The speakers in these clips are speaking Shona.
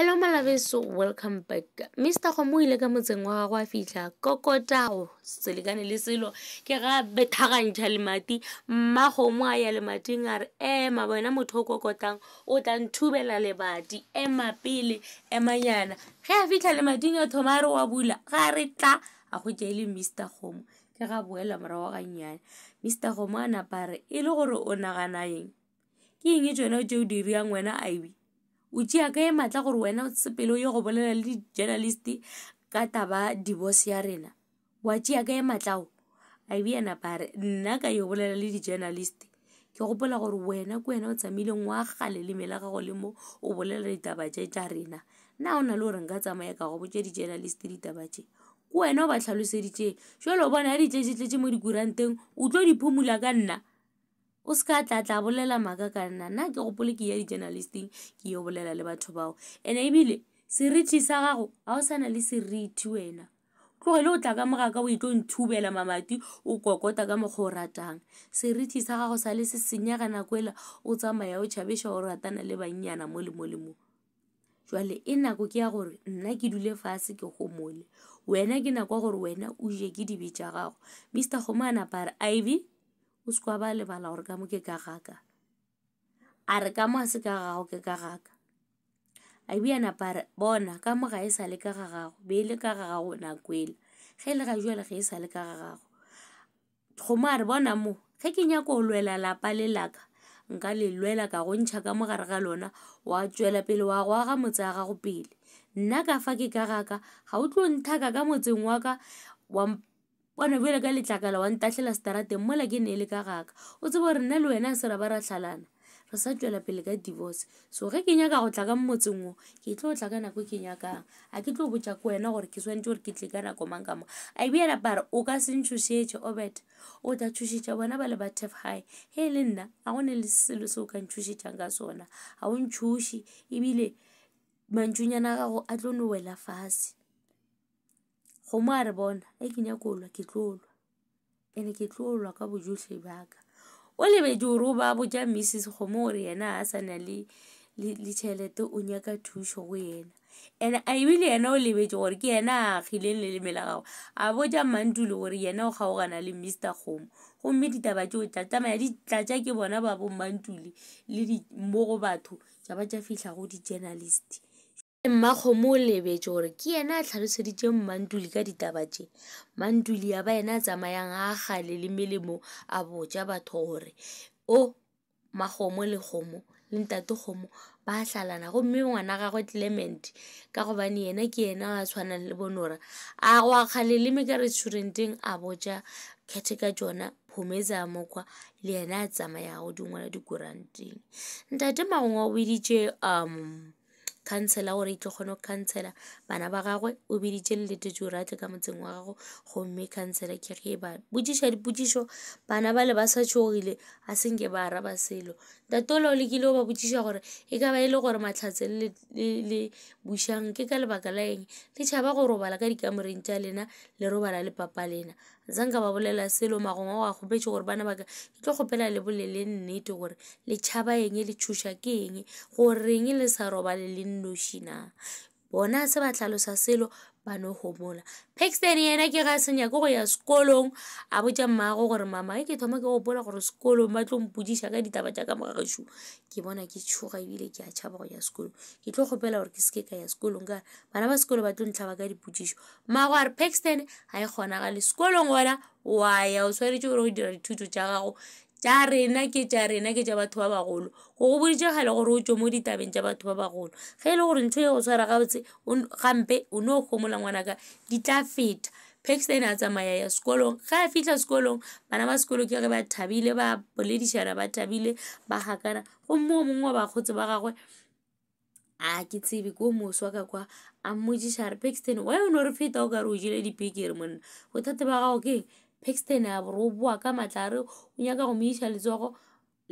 hello malabeso welcome back mr kgomo o ile ka motseng wa gago a fitlha kokotao selekane le selo ke ga bethagantšha lemati mmakgomo a ya lemating a re ema bona motho o kokotang o tla nthubela lebati ema pele emanyana ge a fitlha lemating a thoma a re wa bula ga re tla a go ke ele mr kgomo ke ga boela morago gannyane mr kgomo a napa re e le gore o naganaeng ke eng tsone tseo diriang wena ibe o tea ka e maatla gore wena sepele o ye go bolela le di-journalist ka taba divorce ya rena wa tea ka e maatlao a e beana pare nna ka yo bolela le di-journalist ke gopola gore wena ko wena o tsamaileng wa gale le mela gago le mo o bolela ditaba tse tsa rena nna o na le gore nka tsamaya ka go botse di-journalist ditaba tse ko wena o ba tlhaloseditseng jalo o bona ya ditletsetletse mo dikuranteng o tlo diphumula ka nna o seka tlatla bolela maaka ka nna nna ke gopole ke ya di-journalisting ke yo bolela le batho bao and-e ebile serithi sa gago ga o sana le serithi wena tlogele o tla ka mogaka o itlo e nthubela mamati o kokota ka mokgwa o ratang serithi sa gago sa le se senyaga nako ela o tsamaya o tšhabeša o ratana le bannyana mo le mo le mo jale e nako ke ya gore nna ke dule fase ke gomole wena ke nako ya gore wena o je ke dibe tša gago mr gomanapare ivy o sekwa ba lebala gore ka mo ke ka gaka a re ka mo a se ka gago ke ka gaka a bianapa re bona ka mo ga e sa le ka ga gago be e le ka ga gago nako ela ge e le ga jale ge e sa le ka ga gago kgomo a re bona mo ge ke nyako o lwela lapa lelaka nka le lwela ka gontšha ka mo gare ga lona oa tswela pele oa go aga motse a gago pele nna ka fa ke ka gaka ga o tlo nthaka ka motseng wa ka bona bile ka letlakala wa ntatlhela starateng mola ke ne e le ka gaka o tsebo re nna le wena a se ra ba ra tlhalana re sa tswela pele ka divorce so ge ke nyaka go tla ka motseng o ke tlo o tla ka nako e ke nyakang a ke tlo o botsa ko wena gore ke swanetse gore ke tle ka nako mang ka mo a ebiela bare o ka se ntshosetse obet o tla thusetsa bona ba le ba tef high ge e le nna a gone le selo se o ka nthusetsang ka sona ga o nthuse ebile mantsunyana gago a tlo no wela fashe kgomo a re bona e ke nyakolwa ke tlolwa ande ke tlolwa ka bojotlhe baka o lebedi ore o ba boja mrs kgomo ore yena a sa na le tšhelete o nyaka thuso go yena and a ebile yena o lebetse gore ke yena a agileng le lemela gago a boja mantule gore yena o kgaogana le mr kgomo gomme ditaba teo tla tsamaya ditlatsa ke bona ba bo mantule le mo go batho ja ba ja fitlha go di-journalist Mmakgomo o lebetše gore ke yena a hlaloseditše Mmaduli ka ditaba tše. Mmaduli a ba yena a tsamayang a kgale le melemo a botša batho gore o makgomo le kgomo le ntate kgomo ba hlalana gomme ngwana gagwe Clement ka gobane yena ke yena a tshwanang le bonora a go a kgale leme ka restauranteng a botša Kgethe ka tšona Phumeza a mo kwa le yena a tsamaya godingwana dikuranteng. Ntate Makgongwa o boditše um,. khansela gore itle kgone go khansela bana ba gagwe o biditse le letetse o rate ka motseng wa gago gomme khansela ke ge ba botsiša dipotsišo bana ba le ba sa tshogile a senke ba araba selo ntate ole o lekile o ba botsiša gore e ka ba e le gore matlhatse le busang ke ka lebaka la eng le tšhaba go robala ka dikamoreng tša lena le robala le papa lena zanka ba bolela selo magongwa go a gopetse gore bana baka ke tlo gopela le bolele nnete gore e le tšhaba eng le tšhuša ke eng goreng le sa robale le nnoshina bona se ba tlhalosa selo ba no homola paxton yena ke ga senya ke go ya sekolong a botja mmaago gore mama e ke thoma ke gopola gore sekolong ba tlompodisa ka ditaba jaaka mogagešu ke bona ke tshoga ebile ke a tšhaba go ya sekolong ke tlo gopela gore ke seke ka ya sekolong kare bana ba sekolo ba tlo ntlhaba ka dipodiso mmaago a re paxton ga e kgonagale sekolong ona waya o tshwanetse gore go dira dithuto tja gago tša rena ke tša rena ke tša batho ba bagolo go go boditsegale gore o tswe mo ditabeng tša batho ba bagolo ga e le gore ntsho ye go tshwara gabotse gampe o ne o kgomola ngwana ka di tla feta paxton a tsamaya ya sekolong ga a fitlha sekolong bana ba sekolo ke re ba thabile ba boledišana ba thabile ba gakana gomme o mongwe wa bakgotsi ba gagwe a ke tsebe ko moswa ka kwa a mmotsišare paxton wy o ne o re feta o kare o jile dipekere monna bothate ba gago keng paxton a roboa ka matla re o nyaka go mo iša letsogo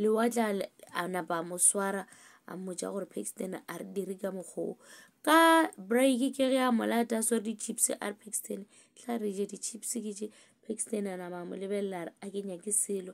lewatla a napa a moswara a moja gore paxton a re dire ka mokgoo ka break ke ge a molata swere di-chips a re paxton tla re e je di-chips ke je paxton a napa a mo lebelela re a kenya ke selo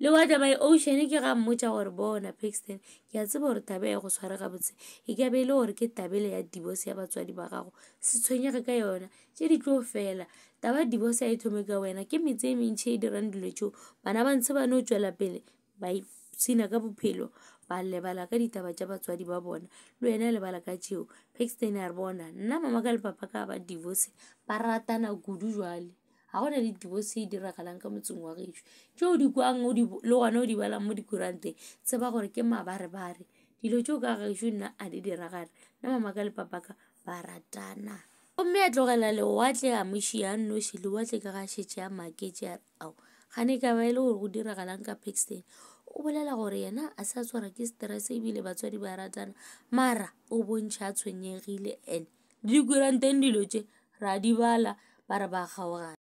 le wa taba ocean ke ga mmotsa gore bona paxton ke a tsebo gore taba ya go tshware gabotse e ka be e le gore ke tabele ya divorce ya batswadi ba gago se tshwenyege ka yona tse di tlo fela taba divorce ya e thome ka wena ke metse e mentšhe e dirang dilo tseo bana ba ntshe ba ne o tswela pele ba sena ka bophelo ba lebala ka ditaba tsa batswadi ba bona le wena a lebala ka tseo paxton a re bona nna mama ka lepapa ka ba divorce ba ratana kudu jwale ga gona le divose e diragalang ka motseng wa geso tseo dikwang le gona o di balang mo dikuranteng tseba gore ke mabarebare dilo tseo ka geso nna a di diragale nna mama ka lepapaka ba ratana gomme a tlogela lewatle a mošia nnosi lewatle ka ga setse a makete ao gane ka ba e le gore go diragalang ka paxton o bolela gore yena a sa tshwara ke stress ebile batswadi ba ratana mara o bontšha a tshwenyegile and dikuranteng dilo tse ra di bala ba re ba kgaogana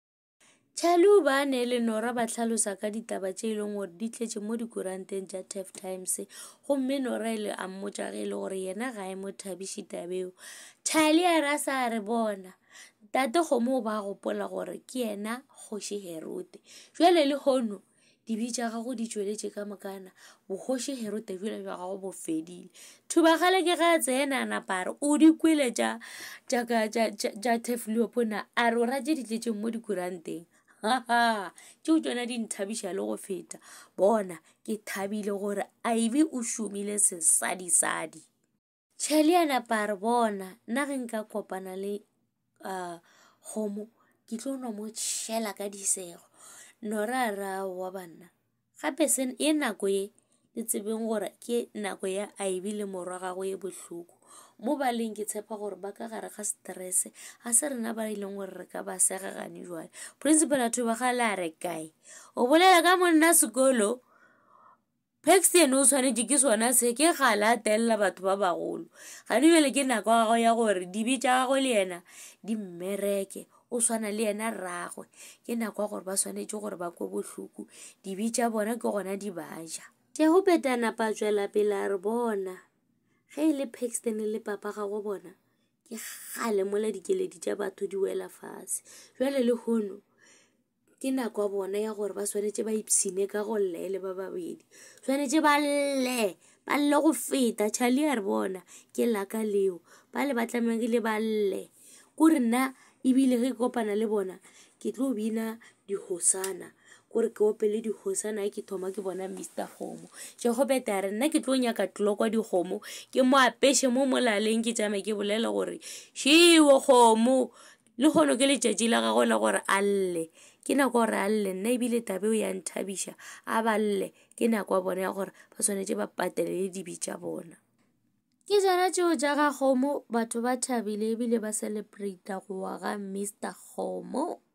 Tlhalobane le Nora ba hlalosa ka ditaba tše e leng gore di tletše mo dikuranteng tša Taft Times gomme Nora ile e a mmotša ge e le gore yena ga e mo thabiše taba eo. Tšhale a re a sa re bona tate kgomo o ba gopola gore ke yena kgoši Herode bjale lehono dibe tša gago di tšweletše ka mokana bogoši Herode bjale bja gago bo fedile thubagale ke ga a tsena a napa a re o di kwele tša tefleopona a re o ra tše di tletšeng mo dikuranteng tšeo tšona di nthabiša le go feta bona ke thabile gore aibe e o šomile sesadisadi tšhale a napa a re bona nna ge nka kopana le um kgomo ke tlo no mo tšhela ka disego nora a re aowa banna gape ye nako ye le tsebeng gore ke nako ya aibe le morwa gagwe ye bohloko mo baleng ke tshepa gore ba ka gare ga stress ga se rena ba ileng e gore re ka basega gane jwale principal a thobagale a re kae o bolela ka monna sekolo paxten o tshwanetse ke sona se ke gale a telela batho ba bagolo gane jale ke nako gago ya gore dibi tsa gago le ena di mmereke o tshwana le ena rragwe ke nako ya gore ba tshwanetse gore ba ko botlhoko dibi tsa bona ke gona di baja ke go betanapa tswela pele a re bona ge e le paxton le papa ga go bona ke gale mola dikeledi tja batho di wela fase jale le gono ke nako ya bona ya gore ba tshwanetse ba ipsine ka go llele ba babedi tshwanetse ba lle ba lle go feta charli a re bona ke laka leo ba le ba tlamegile ba lle kore nna ebile ge kopana le bona ke tlo bina dihosana ore ke opele dikgosana ke thoma ke bona mr gomo jehobete are nna ke tlo nyaka tlolo kwa dikgomo ke mo apeshe mo molaleng ke tsamaye ke bolele gore shiwo kgomo le kgono ke letšatši la gago la gore a lle ke nako gore a lle nna ebile tabeo ya nthabiša a ba lle ke nako ya bona ya gore ba tshwanetse ba patelele dibi tša bona ke tsona tšeo tša ga gomo batho ba thabile ebile ba celebrata go wa ga mr gomo